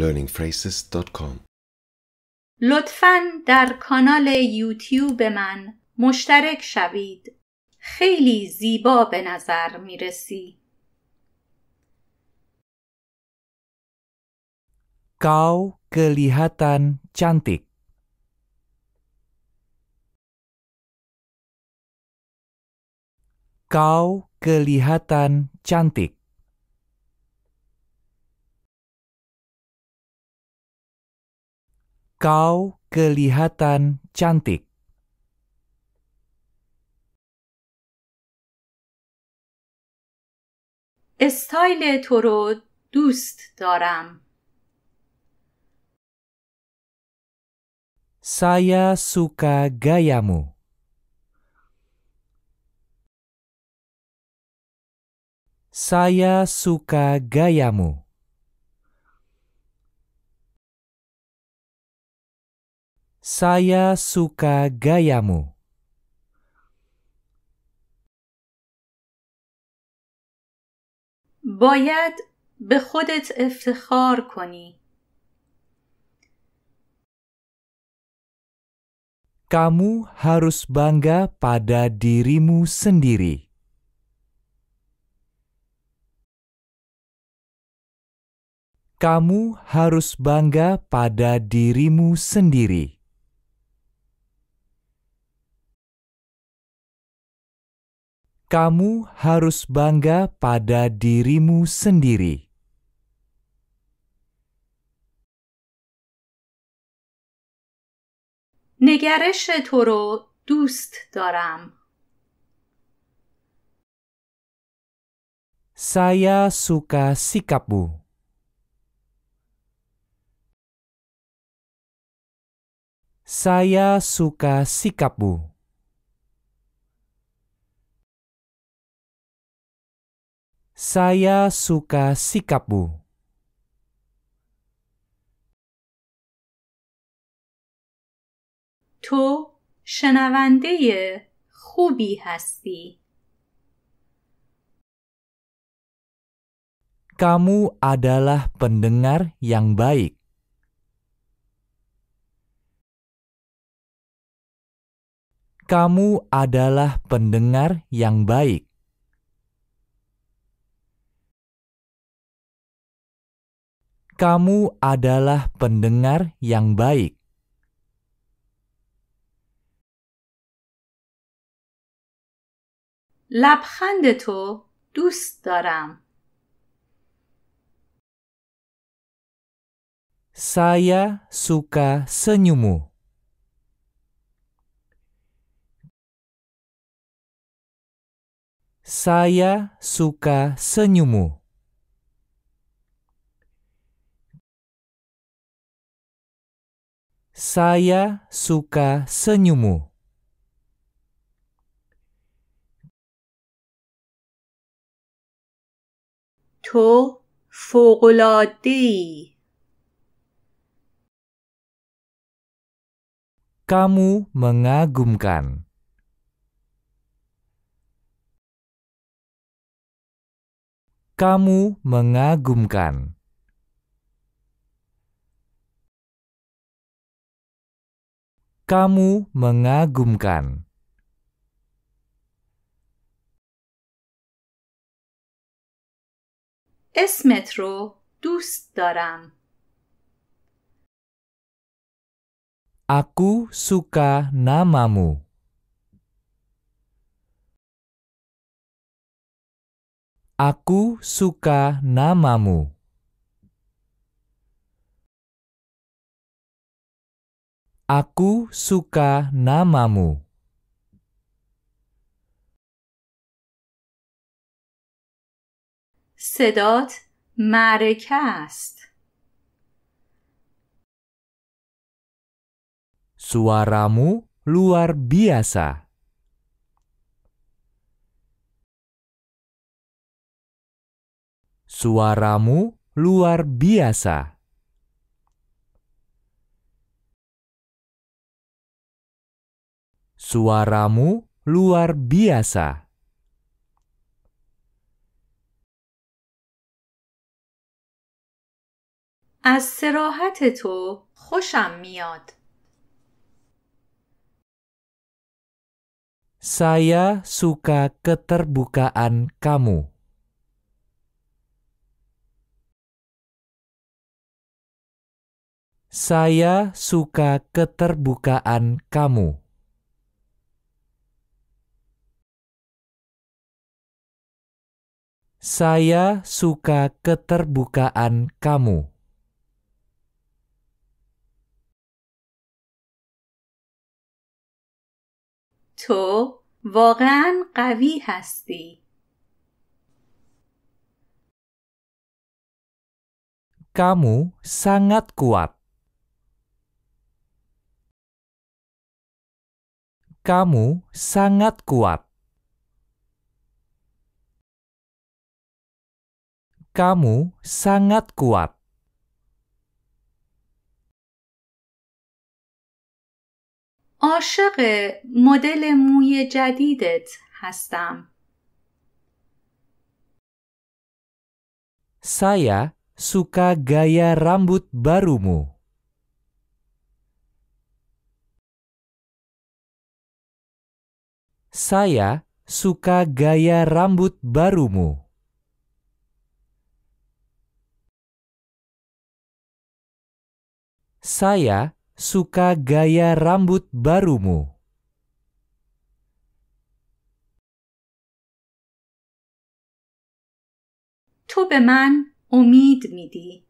learningphrases.com لطفا در کانال یوتیوب من مشترک شوید. خیلی زیبا به نظر میرسی. Kau kelihatan cantik. Kau kelihatan cantik. Kau kelihatan cantik. استایل تو رو دوست دارم. Saya suka gayamu. Saya suka gayamu. Saya suka gayamu. باید به خودت افتخار کنی. Kamu harus bangga pada dirimu sendiri. Kamu harus bangga pada dirimu sendiri. kamu harus bangga pada dirimu sendiri. نگرش تو رو دوست دارم. Saya suka sikapmu. Saya suka sikapmu. Saya suka sikapmu. تو شنونده خوبی هستی. Kamu adalah pendengar yang baik. Kamu adalah pendengar yang baik. kamu adalah pendengar yang baik. لبخند تو دوست دارم. Saya suka senyummu. Saya suka senyummu. Saya suka senyummu. تو فوقلادی Kamu mengagumkan. Kamu mengagumkan. Kamu mengagumkan. اسمت رو دوست Aku suka namamu. Aku suka namamu. Aku suka namamu. Sedot معرکه Suaramu luar biasa. Suaramu luar biasa. Suaramu luar biasa. از سراحت تو خوشم میاد. Saya suka keterbukaan kamu. Saya suka keterbukaan kamu. Saya suka keterbukaan kamu. تو واقعا قوی هستی. Kamu sangat kuat. Kamu sangat kuat. kamu sangat kuat. عاشق مدل موی جدیدت هستم. Saya suka gaya rambut barumu. Saya suka gaya rambut barumu. Saya suka gaya rambut barumu. تو به من امید میدی.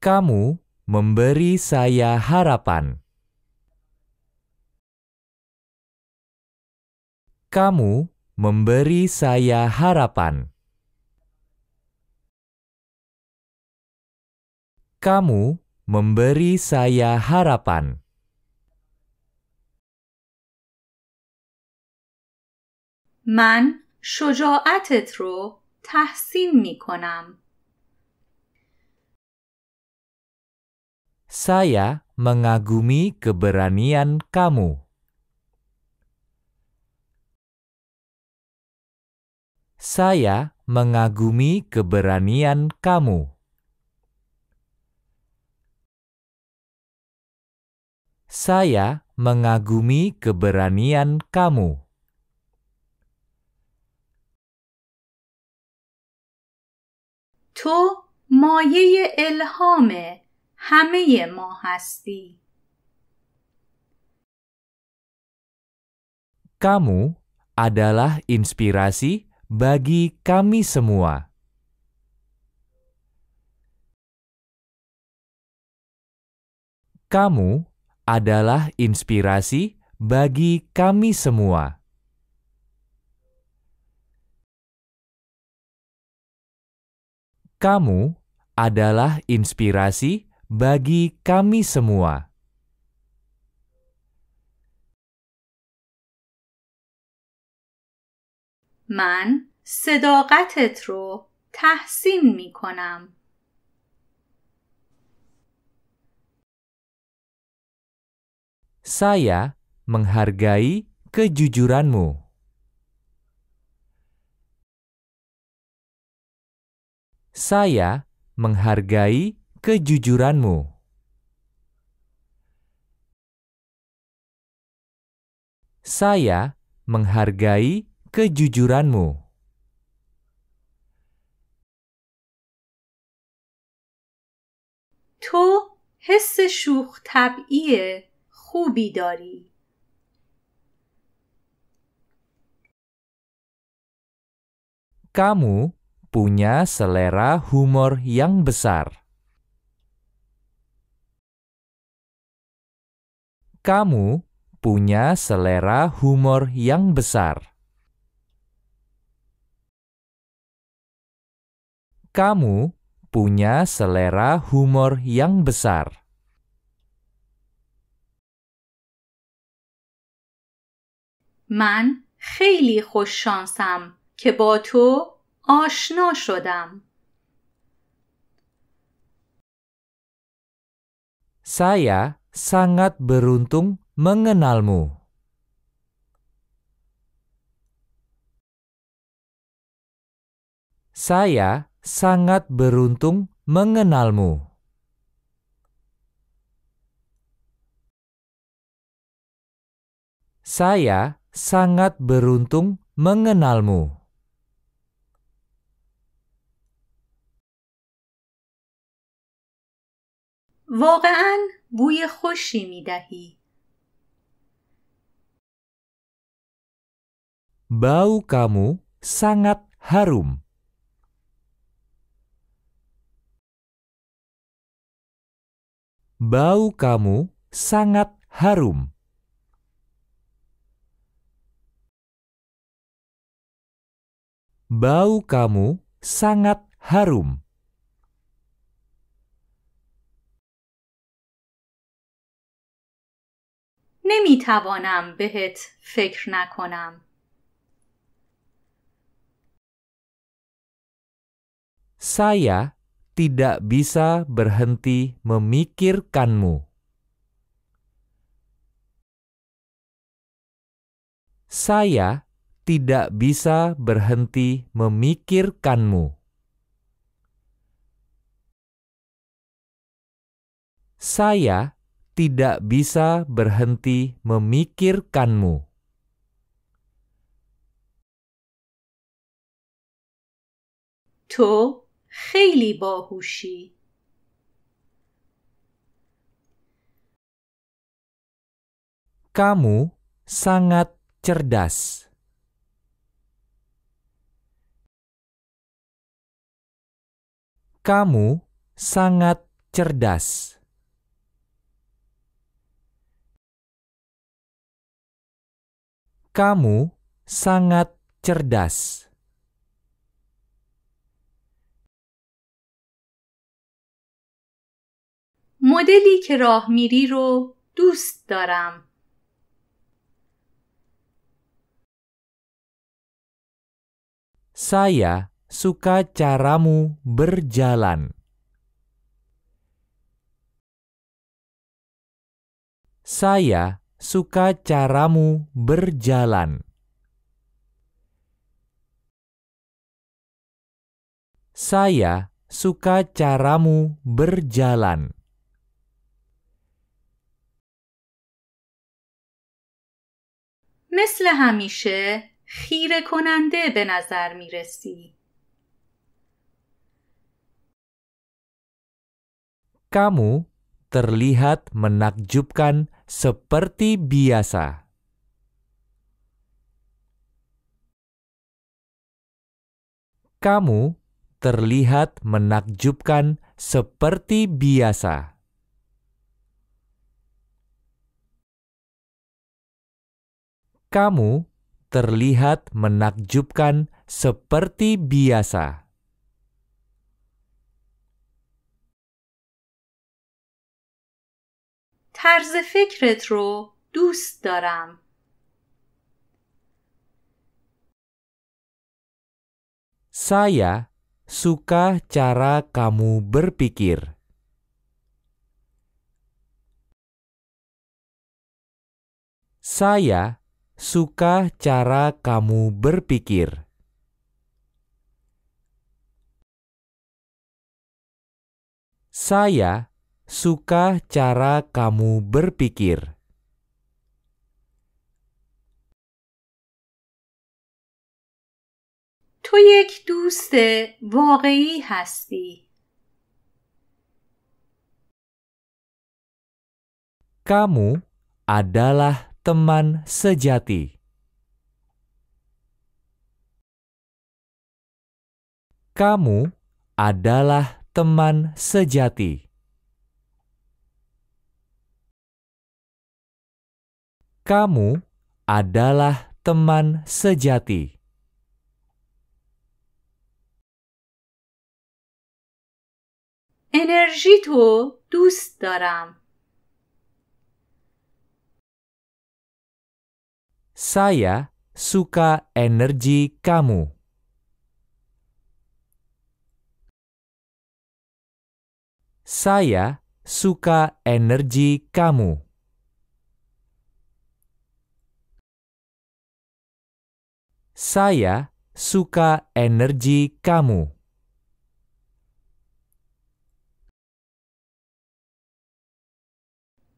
Kamu memberi saya harapan. Kamu memberi saya harapan. kamu memberi saya harapan. من شجاعتت رو تحسین می کنم. Saya mengagumi keberanian kamu. Saya mengagumi keberanian kamu. Saya mengagumi keberanian kamu. تو مایه الهام همه ما هستی. Kamu adalah inspirasi bagi kami semua. Kamu adalah inspirasi bagi kami semua. Kamu adalah inspirasi bagi kami semua. من صداقتت رو تحسین می کنم. Saya menghargai kejujuranmu. Saya menghargai kejujuranmu. Saya menghargai kejujuranmu. تو حس شوخ خوبی داری Kamu punya selera humor yang besar. Kamu punya selera humor yang besar. Kamu punya selera humor yang besar. من خیلی خوش شانسم که با تو آشنا شدم. Saya sangat beruntung mengenalmu. Saya sangat beruntung mengenalmu. Saya sangat beruntung mengenalmu. واقعا بوی خوشی می دهی. Bau kamu sangat harum. Bau kamu sangat harum. bau kamu sangat harum. نمیتوانم بهت فکر نکنم. Saya tidak bisa berhenti memikirkanmu. Saya tidak bisa berhenti memikirkanmu. Saya tidak bisa berhenti memikirkanmu. To, خیلی باهوشی. Kamu sangat cerdas. Kamu sangat cerdas. Kamu sangat cerdas. مدلی که راه میری رو دوست دارم. Saya suka caramu berjalan. Saya suka caramu berjalan. Saya suka caramu berjalan. مثل همیشه خیره کننده به نظر می رسید. kamu terlihat menakjubkan seperti biasa. Kamu terlihat menakjubkan seperti biasa. Kamu terlihat menakjubkan seperti biasa. طرز فکرت رو دوست دارم. Saya suka cara kamu berpikir. Saya suka cara kamu berpikir. Saya suka cara kamu berpikir. تو یک دوست واقعی هستی. Kamu adalah teman sejati. Kamu adalah teman sejati. Kamu adalah teman sejati. Energi tu dus daram. Saya suka energi kamu. Saya suka energi kamu. Saya suka energi kamu.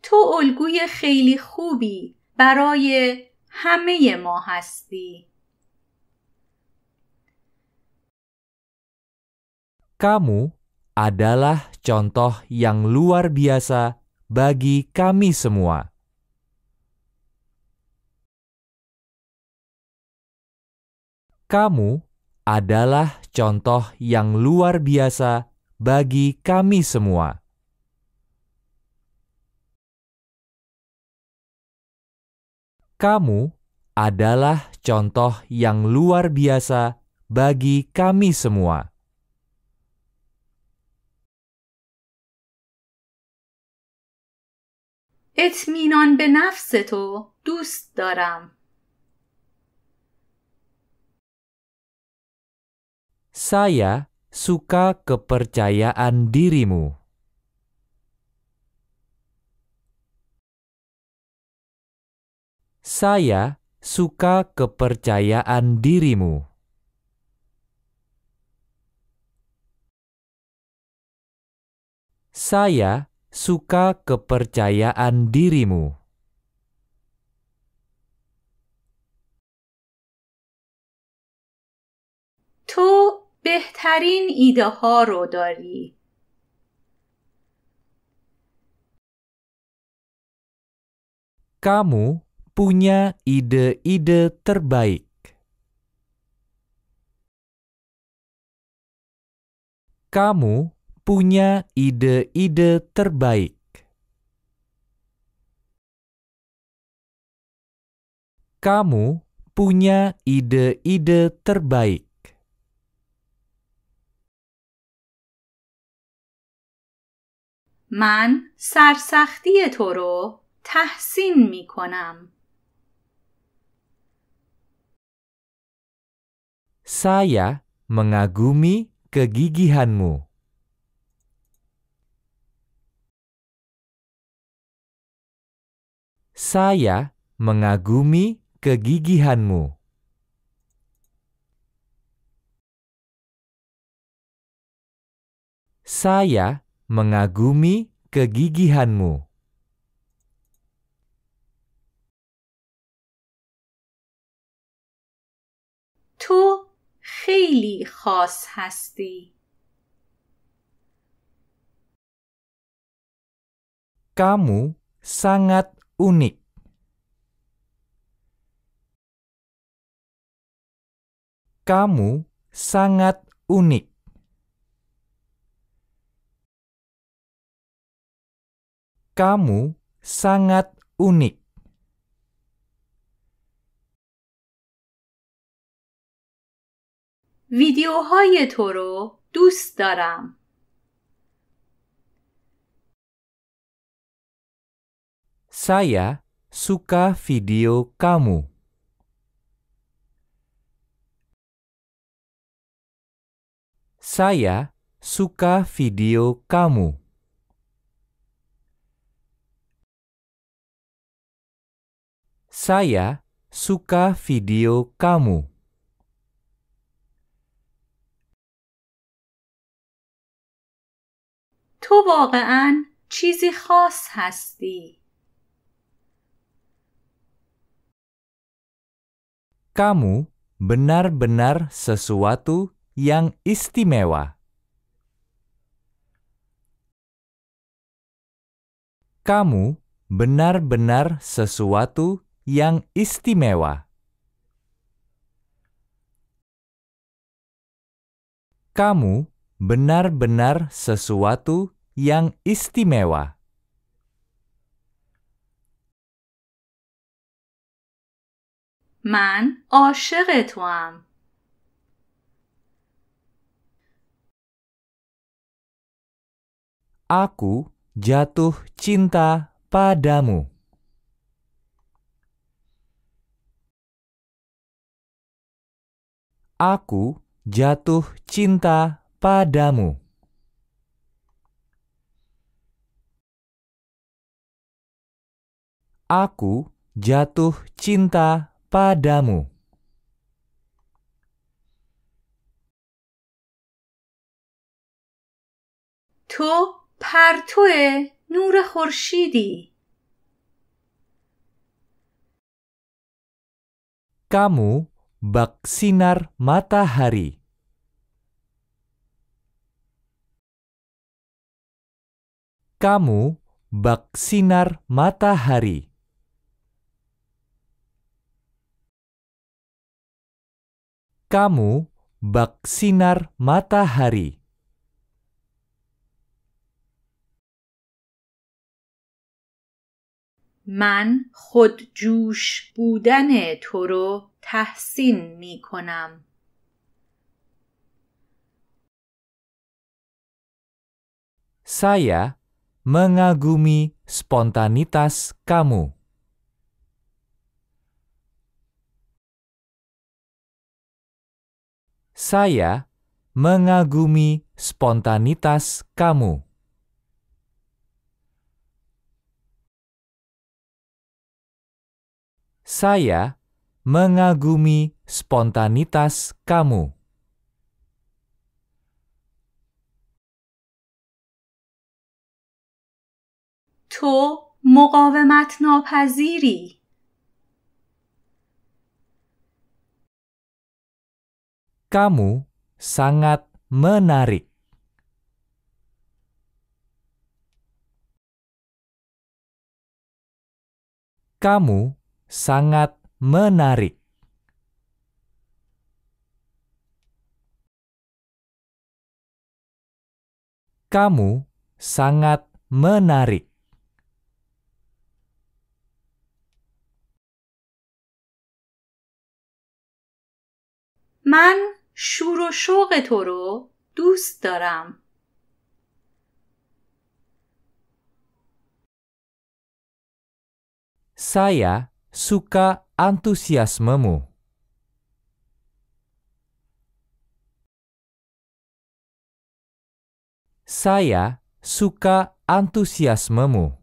تو الگوی خیلی خوبی برای همه ما هستی. Kamu adalah contoh yang luar biasa bagi kami semua. Kamu adalah contoh yang luar biasa bagi kami semua. Kamu adalah contoh yang luar biasa bagi kami semua. اطمینان به نفس تو دوست دارم. Saya suka kepercayaan dirimu. Saya suka kepercayaan dirimu. Saya suka kepercayaan dirimu. Tu بهترین ایده ها رو داری Kamu punya ide-ide terbaik. Kamu punya ide-ide terbaik. Kamu punya ide-ide terbaik. من سرسختی تو رو تحسین می کنم. Saya mengagumi kegigihanmu. Saya mengagumi kegigihanmu. Saya mengagumi kegigihanmu. تو خیلی خاص هستی. Kamu sangat unik. Kamu sangat unik. Kamu sangat unik. ویدیوهای تو رو دوست دارم. Saya suka video kamu. Saya suka video kamu. Saya suka video kamu. تو واقعا چیزی خاص هستی. Kamu benar-benar sesuatu yang istimewa. Kamu benar-benar sesuatu yang istimewa. Kamu benar-benar sesuatu yang istimewa. Man عاشق Aku jatuh cinta padamu. Aku jatuh cinta padamu. Aku jatuh cinta padamu. تو پرتو نور خورشیدی Kamu bak sinar matahari. Kamu bak sinar matahari. Kamu bak sinar matahari. من جوش بودن تو رو تحسین می کنم. Saya mengagumi spontanitas kamu. Saya mengagumi spontanitas kamu. Saya mengagumi spontanitas kamu. تو مقاومت ناپذیری Kamu sangat menarik. Kamu sangat menarik. Kamu sangat menarik. Man, شور و شوق تو رو دوست Saya suka antusiasmemu. Saya suka antusiasmemu.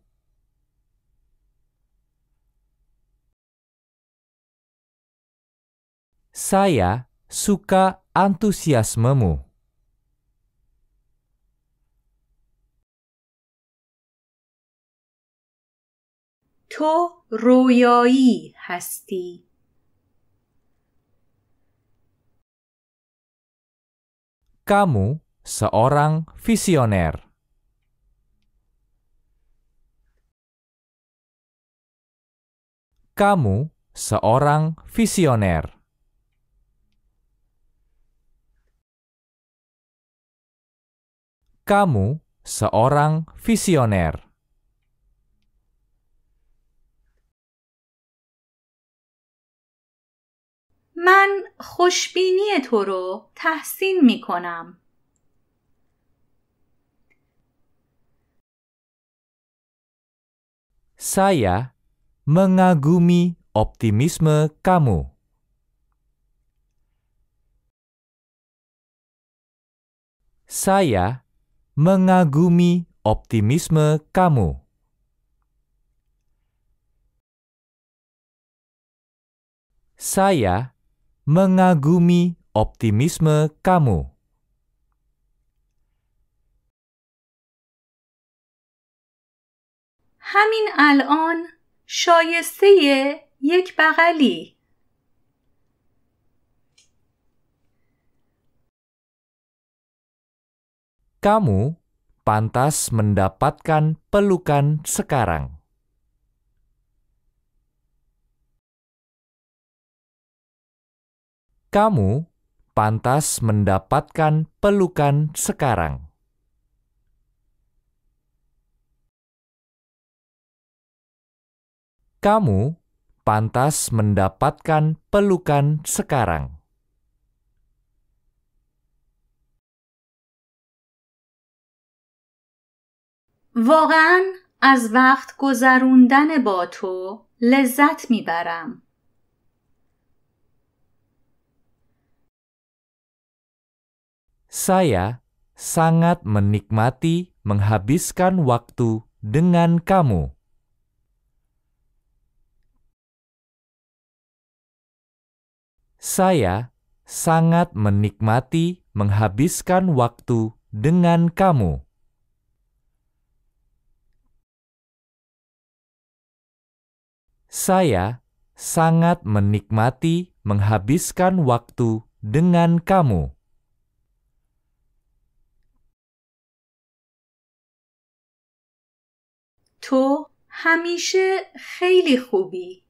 Saya suka antusiasmemu. تو رویایی هستی Kamu seorang visioner. Kamu seorang visioner. Kamu seorang visioner. من خوشبینی تو رو تحسین می کنم. Saya mengagumi optimisme kamu. Saya mengagumi optimisme kamu. Saya mengagumi optimisme kamu. همین الان شایسته یک بغلی Kamu pantas mendapatkan pelukan sekarang. Kamu pantas mendapatkan pelukan sekarang. Kamu pantas mendapatkan pelukan sekarang. واقعا از وقت گذروندن با تو لذت میبرم. Saya sangat menikmati menghabiskan waktu dengan kamu. Saya sangat menikmati menghabiskan waktu dengan kamu. Saya sangat menikmati menghabiskan waktu dengan kamu. تو همیشه خیلی خوبی.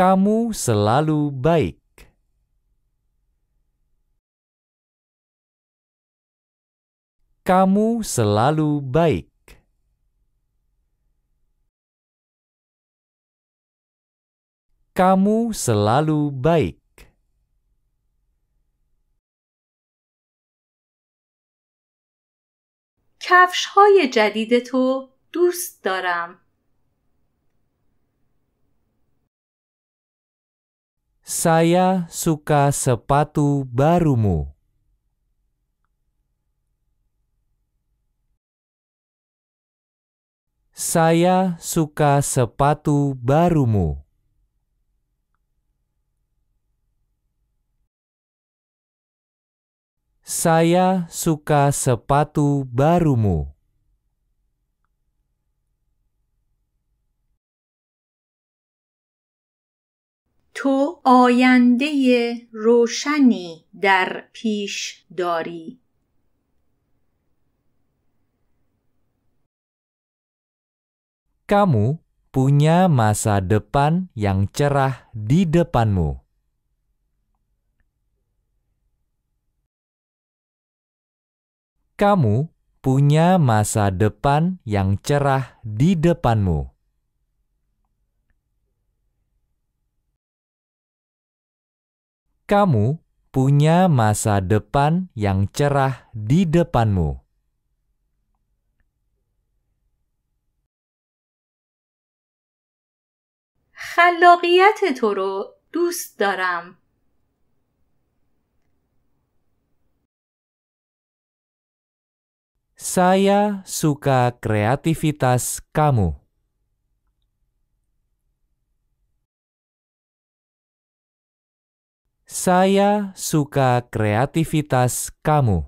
Kamu selalu baik. Kamu selalu baik. Kamu selalu baik. کفش های جدید تو دوست دارم. Saya suka sepatu barumu. Saya suka sepatu barumu. Saya suka sepatu barumu. تو آینده روشنی در پیش داری Kamu punya masa depan yang cerah di depanmu. Kamu punya masa depan yang cerah di depanmu. Kamu punya masa depan yang cerah di depanmu. خلاقیت تو رو دوست دارم. Saya suka kreativitas kamu. Saya suka kreativitas kamu.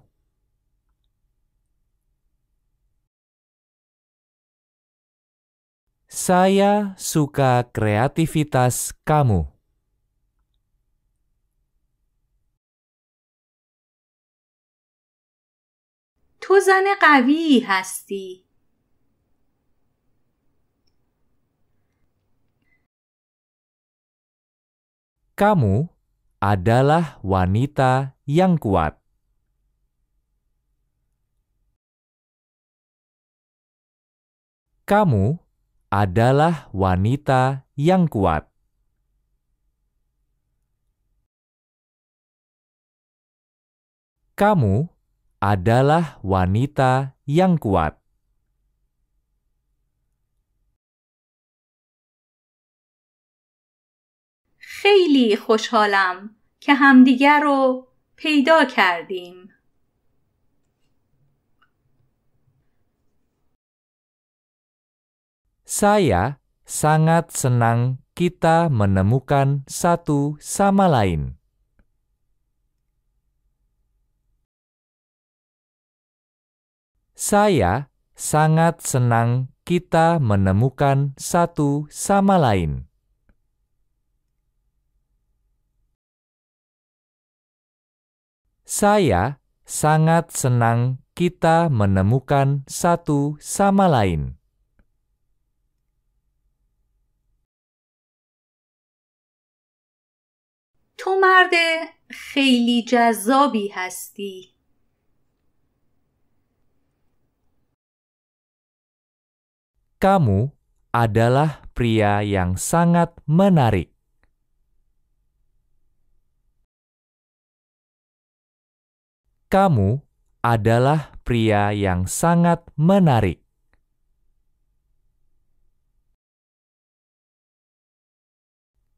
Saya suka kreativitas kamu. تو زن قوی هستی. Kamu adalah wanita yang kuat. Kamu adalah wanita yang kuat. Kamu adalah wanita yang kuat. خیلی خوشحالم که همدیگر رو پیدا کردیم. Saya sangat senang kita menemukan satu sama lain. Saya sangat senang kita menemukan satu sama lain. Saya sangat senang kita menemukan satu sama lain. تو مرد خیلی جذابی هستی. kamu adalah pria yang sangat menarik. Kamu adalah pria yang sangat menarik.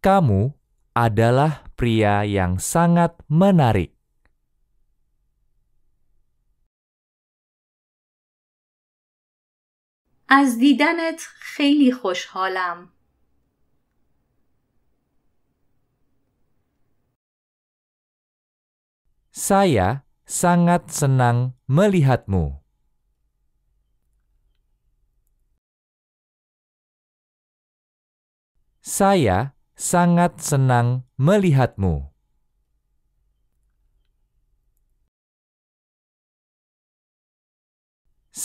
Kamu adalah pria yang sangat menarik. از دیدنت خیلی خوشحالم. Saya sangat senang melihatmu. Saya sangat senang melihatmu.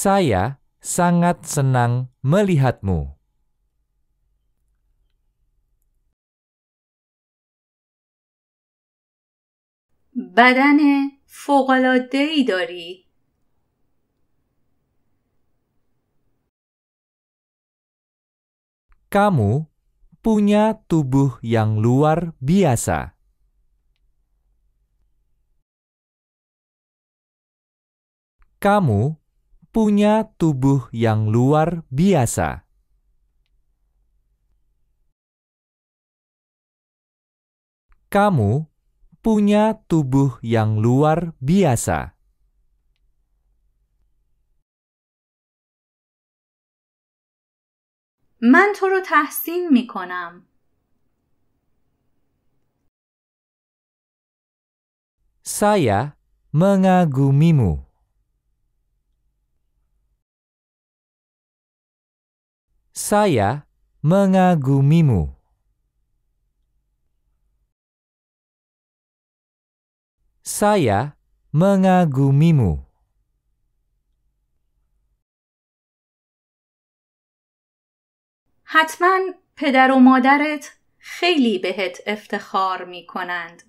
Saya sangat senang melihatmu. بدن فوقلاده ای داری Kamu punya tubuh yang luar biasa. Kamu punya tubuh yang luar biasa. Kamu punya tubuh yang luar biasa. من تو رو تحسین می کنم. Saya mengagumimu. Saya mengagumimu. Saya mengagumimu. حتما پدر و مادرت خیلی بهت افتخار می کنند.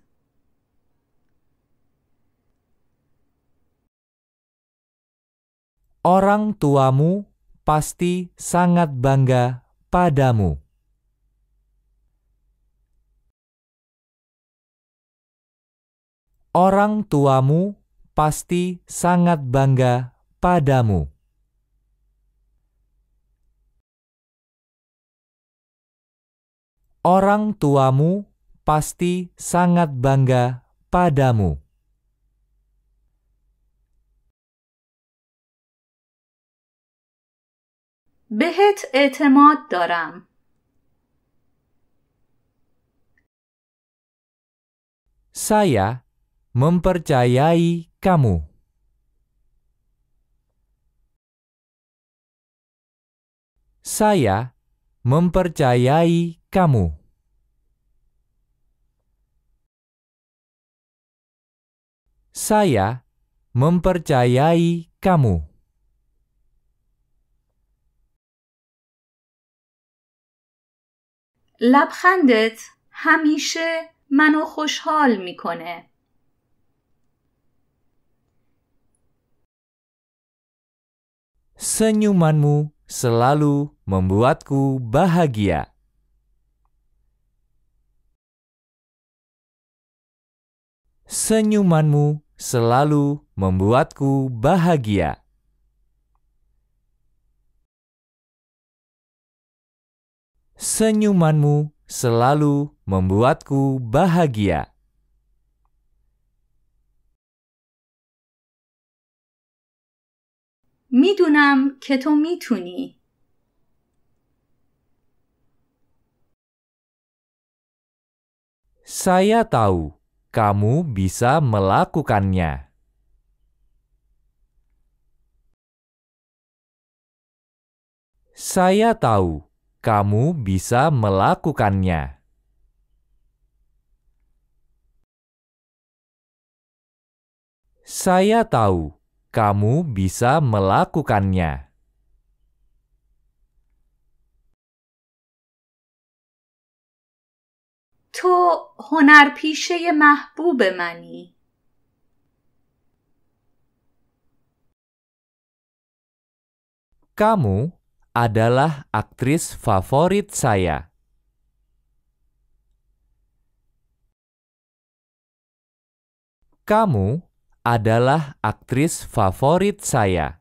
Orang tuamu pasti sangat bangga padamu. Orang tuamu pasti sangat bangga padamu. Orang tuamu pasti sangat bangga padamu. بهت اعتماد دارم. Saya mempercayai kamu. Saya mempercayai kamu. Saya mempercayai kamu. لبخندت همیشه منو خوشحال میکنه. Senyumanmu selalu membuatku bahagia. Senyumanmu selalu membuatku bahagia. Senyumanmu selalu membuatku bahagia. میدونم که تو Saya tahu kamu bisa melakukannya. Saya tahu kamu bisa melakukannya. Saya tahu kamu bisa melakukannya. تو هنرپیشه محبوب منی. Kamu adalah aktris favorit saya. Kamu adalah aktris favorit saya.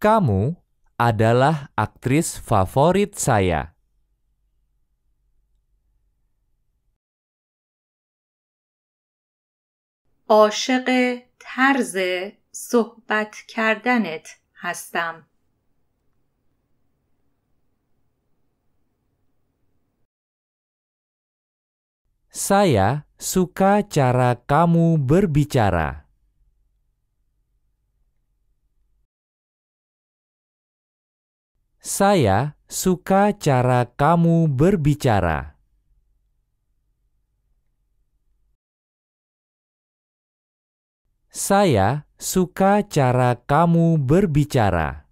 Kamu adalah aktris favorit saya. عاشق طرز صحبت کردنت هستم. Saya suka cara kamu berbicara. Saya suka cara kamu berbicara. Saya suka cara kamu berbicara.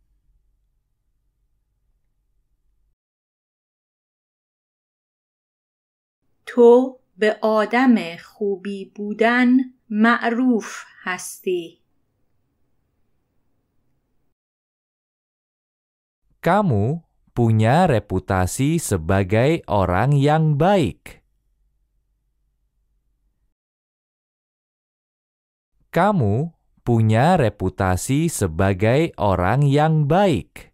تو به آدم خوبی بودن معروف هستی. Kamu punya reputasi sebagai orang yang baik. kamu punya reputasi sebagai orang yang baik.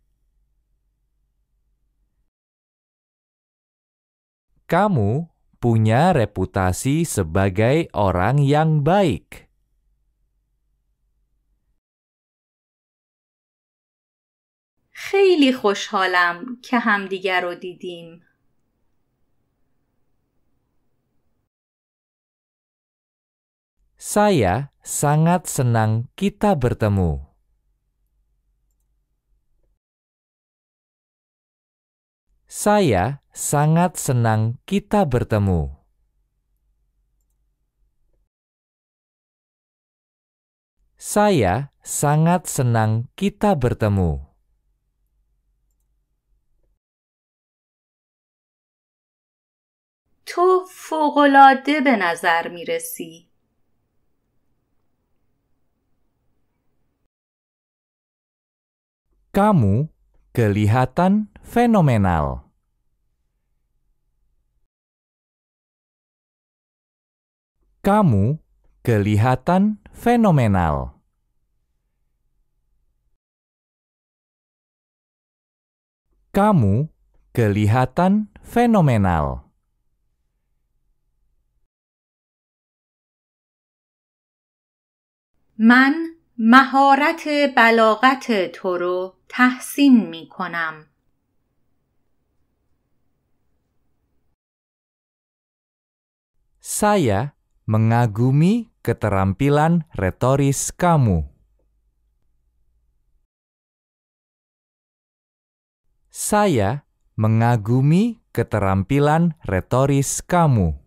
Kamu punya reputasi sebagai orang yang baik. خیلی خوشحالم که همدیگر رو دیدیم. Saya sangat senang kita bertemu. Saya sangat senang kita bertemu. Saya sangat senang kita bertemu. تو فوقالعاده به نظر میرسی. Kamu kelihatan fenomenal. Kamu kelihatan fenomenal. Kamu kelihatan fenomenal. Man مهارت بلاغت تو رو تحسین می کنم. Saya mengagumi keterampilan retoris kamu. Saya mengagumi keterampilan retoris kamu.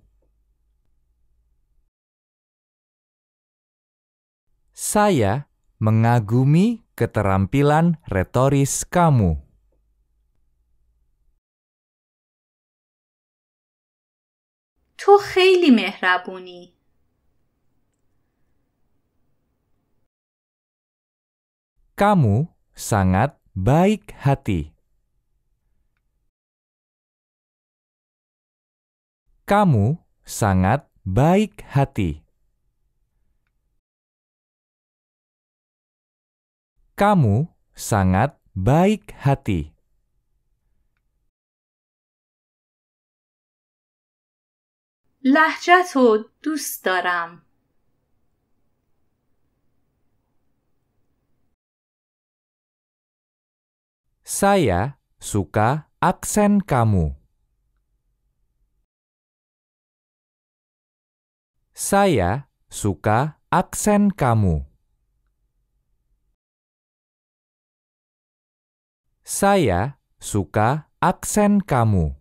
Saya mengagumi keterampilan retoris kamu. تو خیلی مهربونی. Kamu sangat baik hati. Kamu sangat baik hati. Kamu sangat baik hati. لهجت dustaram. دوست دارم. Saya suka aksen kamu. Saya suka aksen kamu. Saya suka aksen kamu.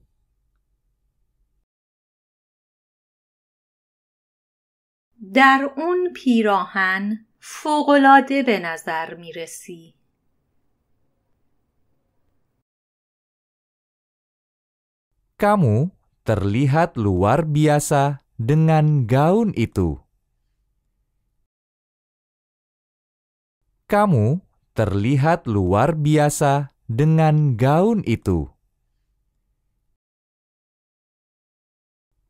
در اون پیراهن فوقلاده به نظر میرسی. Kamu terlihat luar biasa dengan gaun itu. Kamu terlihat luar biasa dengan gaun itu.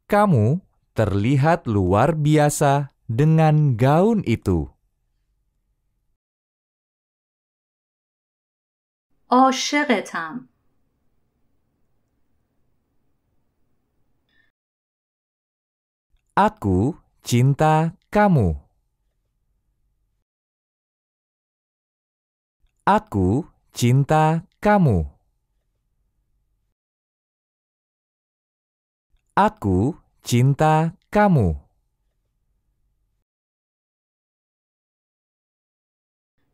Kamu terlihat luar biasa dengan gaun itu. عاشقتم Aku cinta kamu. Aku cinta kamu. Aku cinta kamu.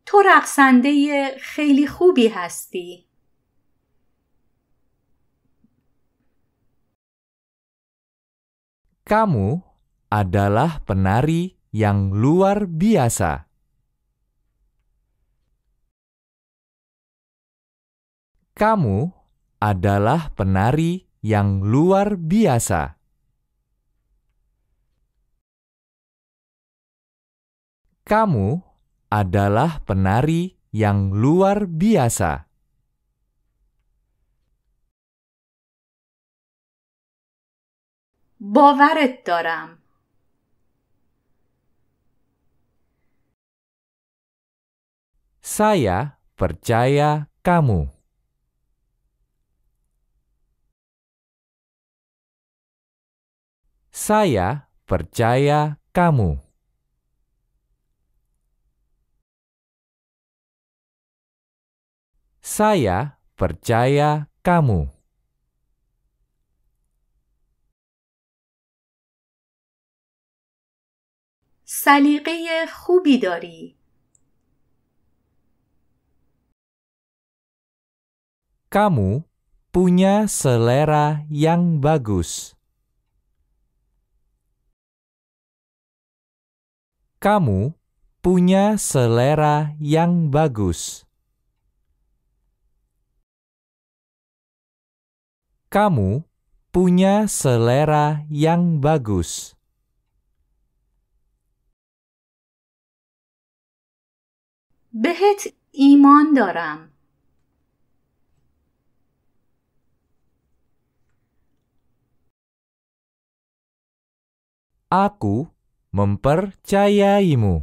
تو رقصنده خیلی خوبی هستی. Kamu adalah penari yang luar biasa. Kamu adalah penari yang luar biasa. Kamu adalah penari yang luar biasa. باورت دارم. Saya percaya kamu. Saya percaya kamu. Saya percaya kamu. سلیقه خوبی داری. Kamu punya selera yang bagus. Kamu punya selera yang bagus. Kamu punya selera yang bagus. Behet iman daram. Aku mempercayaimu.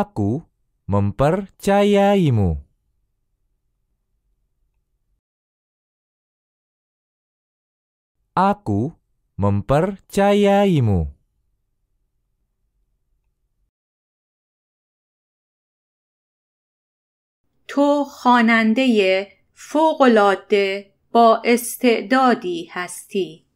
Aku mempercayaimu. Aku mempercayaimu. تو خواننده فوق‌العاده استعدادی هستی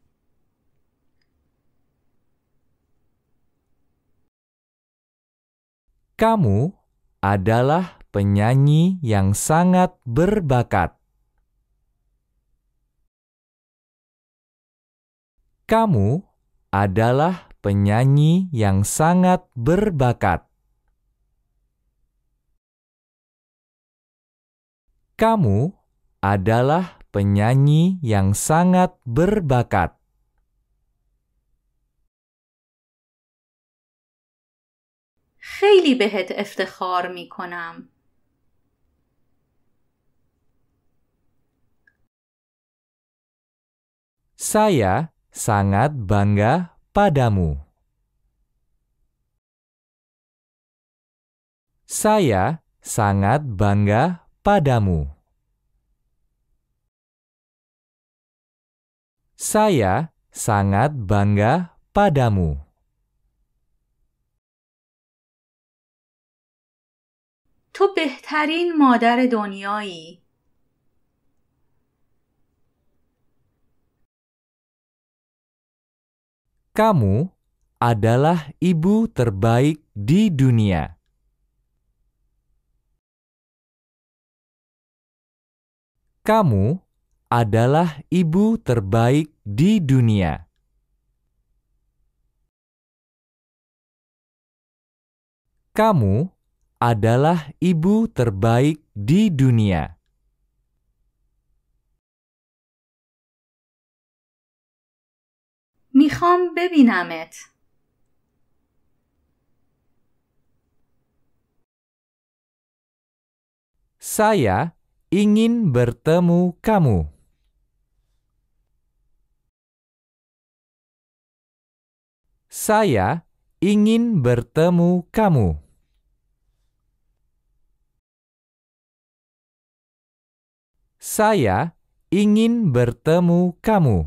Kamu adalah penyanyi yang sangat berbakat. Kamu adalah penyanyi yang sangat berbakat. Kamu adalah penyanyi yang sangat berbakat. خیلی بهت افتخار می کنم. Saya sangat bangga padamu. Saya sangat bangga padamu. Saya sangat bangga padamu. تو بهترین مادر دنیایی. Kamu adalah ibu terbaik di dunia. Kamu adalah ibu terbaik di dunia. Kamu adalah ibu terbaik di dunia. میخوام ببینمت. Saya ingin bertemu kamu. Saya ingin bertemu kamu. Saya ingin bertemu kamu.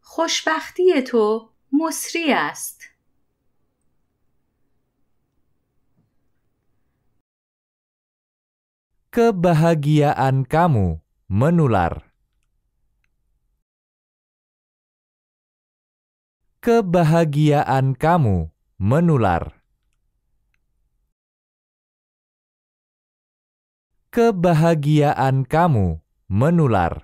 خوشبختی تو مصری است. Kebahagiaan kamu menular. kebahagiaan kamu menular. Kebahagiaan kamu menular.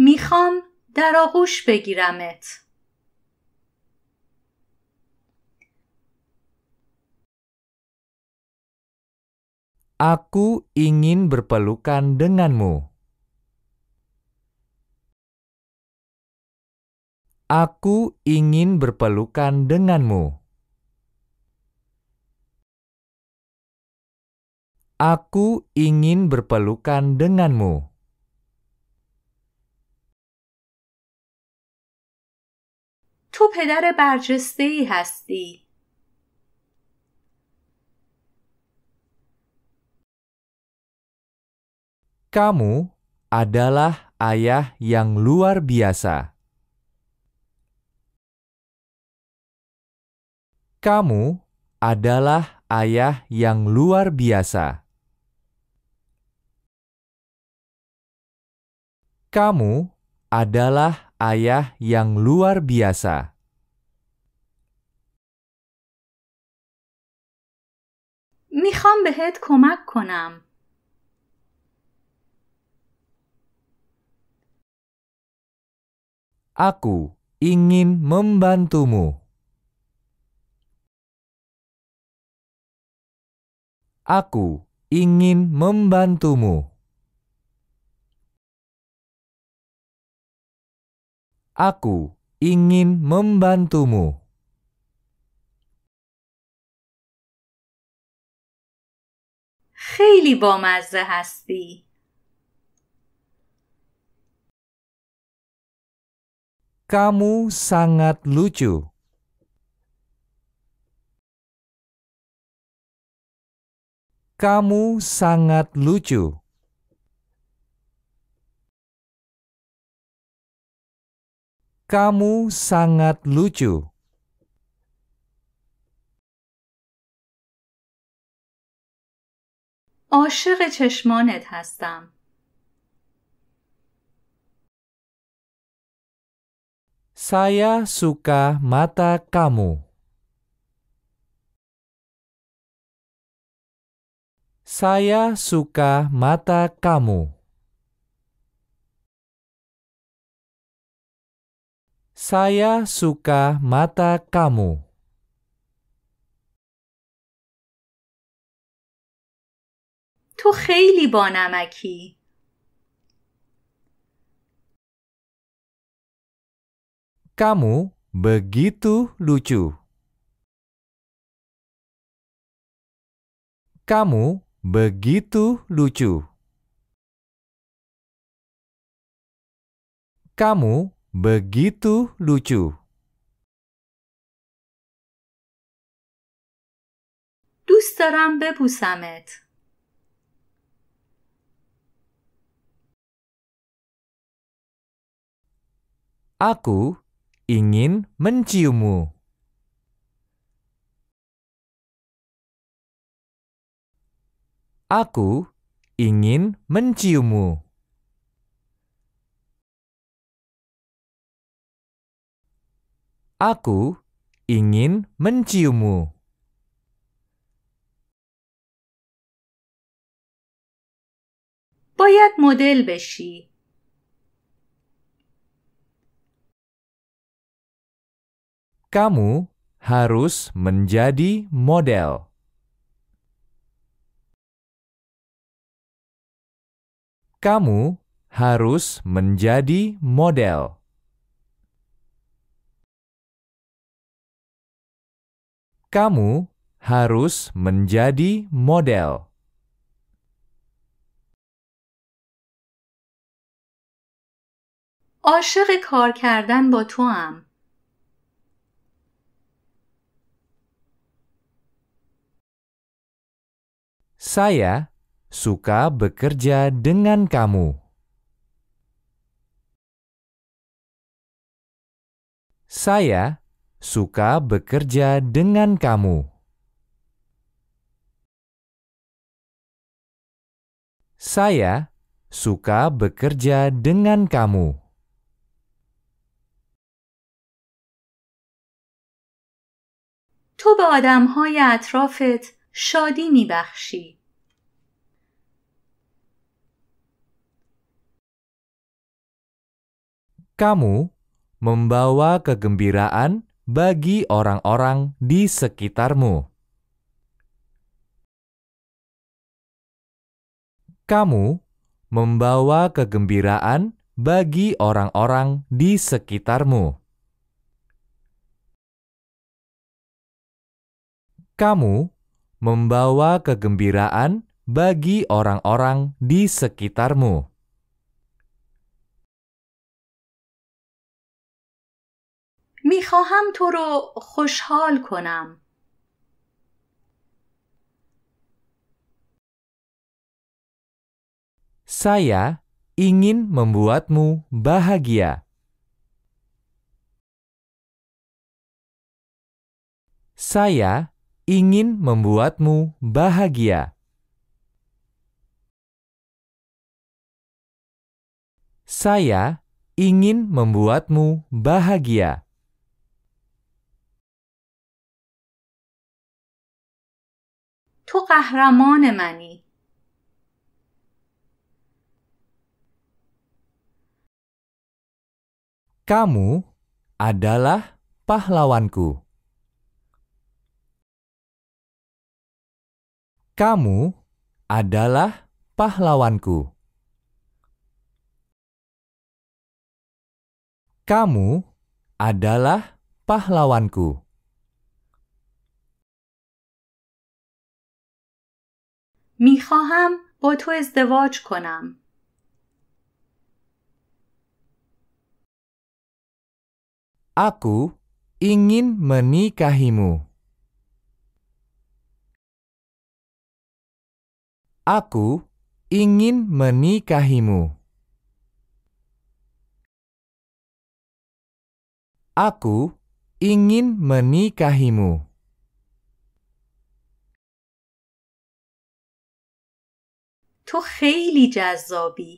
میخوام در آغوش بگیرمت. Aku ingin berpelukan denganmu. Aku ingin berpelukan denganmu. Aku ingin berpelukan denganmu. تو پدر برجسته ای هستی. Kamu adalah ayah yang luar biasa. Kamu adalah ayah yang luar biasa. Kamu adalah ayah yang luar biasa. میخوام بهت کمک کنم. Aku ingin membantumu. Aku ingin membantumu. Aku ingin membantumu. خیلی بامزه هستی. Kamu sangat lucu. Kamu sangat lucu. Kamu sangat lucu. عاشق چشمانت هستم. Saya suka mata kamu. Saya suka mata kamu. Saya suka mata kamu. تو خیلی بانمکی. Kamu begitu lucu. Kamu Begitu lucu. Kamu begitu lucu. Dustaram دارم Aku ingin menciummu. Aku ingin menciummu. Aku ingin menciummu. باید مدل بشی. Kamu harus menjadi model. kamu harus menjadi model. Kamu harus menjadi model. عاشق کار کردن با تو هم. Saya suka bekerja dengan kamu. Saya suka bekerja dengan kamu. Saya suka bekerja dengan kamu. تو به های اطرافت شادی میبخشی. kamu membawa kegembiraan bagi orang-orang di sekitarmu. Kamu membawa kegembiraan bagi orang-orang di sekitarmu. Kamu membawa kegembiraan bagi orang-orang di sekitarmu. میخواهم تو رو خوشحال کنم. Saya ingin membuatmu bahagia. Saya ingin membuatmu bahagia. Saya ingin membuatmu bahagia. تو قهرمان منی Kamu adalah pahlawanku. Kamu adalah pahlawanku. Kamu adalah pahlawanku. میخواهم با تو ازدواج کنم. اکو اینگین منی اکو اینگین منی اکو اینگین منی تو خیلی جذابی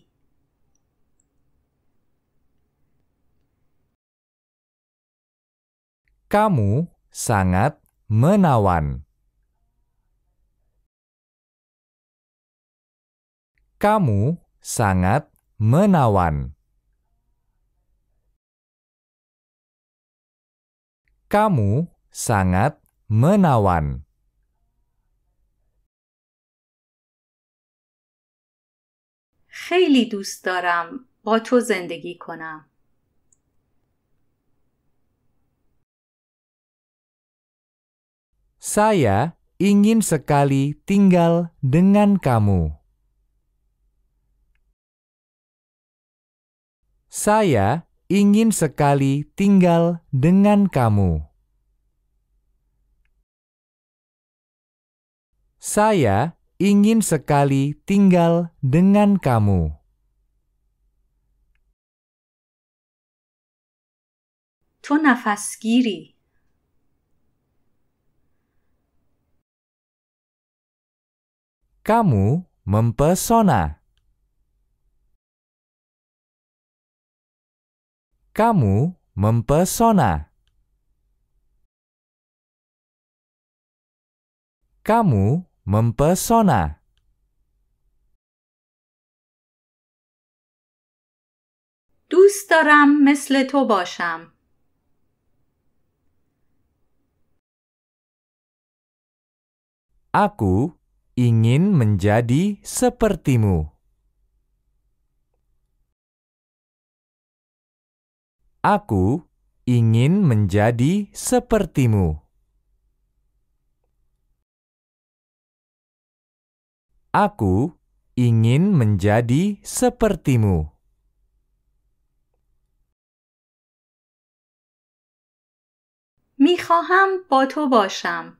Kamu sangat menawan. Kamu sangat menawan. Kamu sangat menawan. خیلی دوست دارم با تو زندگی کنم. Saya ingin sekali tinggal dengan kamu. Saya ingin sekali tinggal dengan kamu. Saya ingin sekali tinggal dengan kamu. nafas giri. Kamu mempesona. Kamu mempesona. Kamu Mempesona. دوست دارم مثل تو باشم. Aku ingin menjadi sepertimu. Aku ingin menjadi sepertimu. Aku ingin menjadi sepertimu. میخواهم با تو باشم.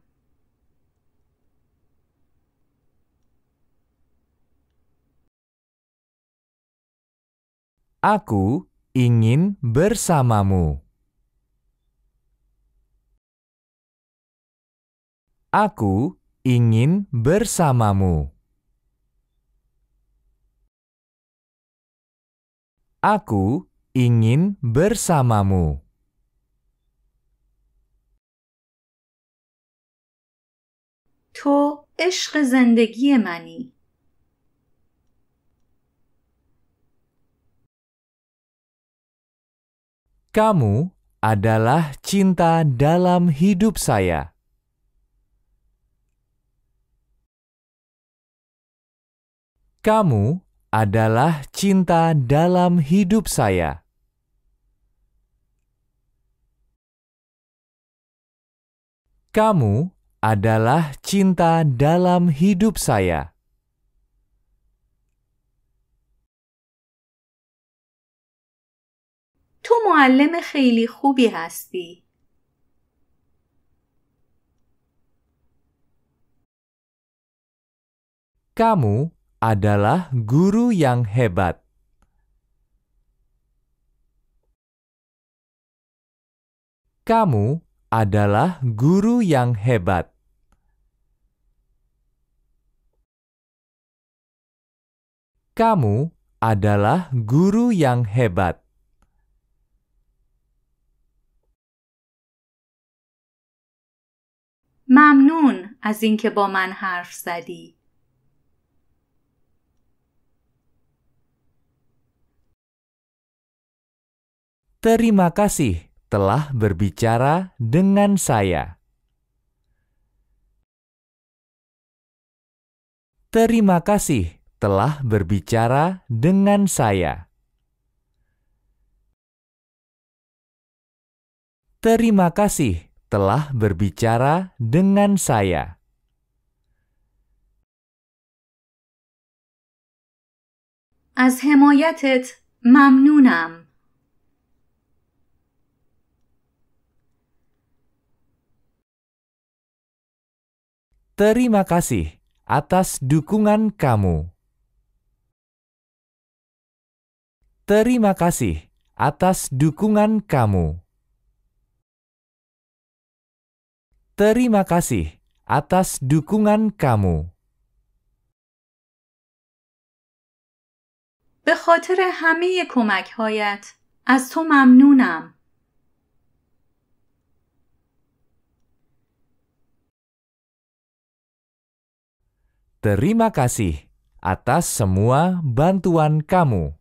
Aku ingin bersamamu. Aku ingin bersamamu. Aku ingin bersamamu. تو عشق زندگی منی. Kamu adalah cinta dalam hidup saya. Kamu adalah cinta dalam hidup saya. Kamu adalah cinta dalam hidup saya. تو معلم خیلی خوبی هستی. Kamu adalah guru yang hebat. Kamu adalah guru yang hebat. Kamu adalah guru yang hebat. Mamnun از اینکه Terima kasih telah berbicara dengan saya. Terima kasih telah berbicara dengan saya. Terima kasih telah berbicara dengan saya. از حمایتت ممنونم. Terima kasih atas dukungan kamu. Terima kasih atas dukungan kamu. Terima kasih atas dukungan kamu. به خاطر همه کمک هایت از تو ممنونم. Terima kasih atas semua bantuan kamu.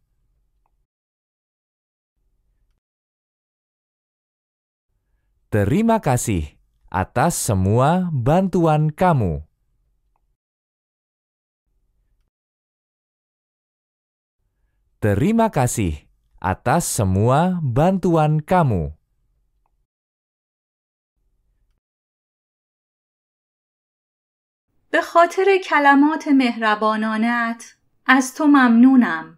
Terima kasih atas semua bantuan kamu. Terima kasih atas semua bantuan kamu. به خاطر کلمات مهربانانت از تو ممنونم.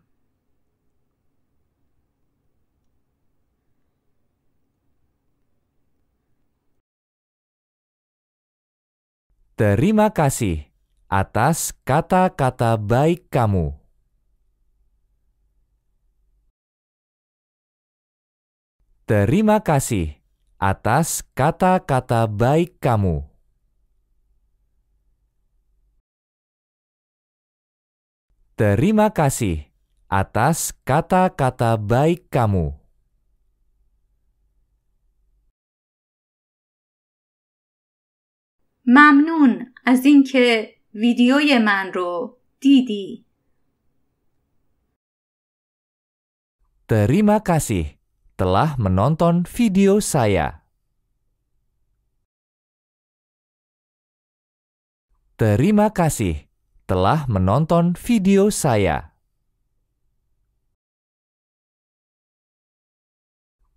Terima kasih atas kata-kata baik kamu. Terima kasih atas kata-kata baik kamu. Terima kasih atas kata-kata baik kamu. ممنون از اینکه ویدیوی من رو دیدی. Terima kasih telah menonton video saya. Terima kasih telah menonton video saya.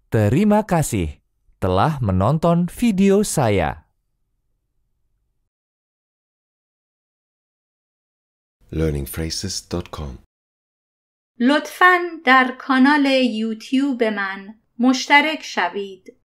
Terima kasih telah menonton video saya. learningphrases.com لطفاً در کانال یوتیوب من مشترک شوید.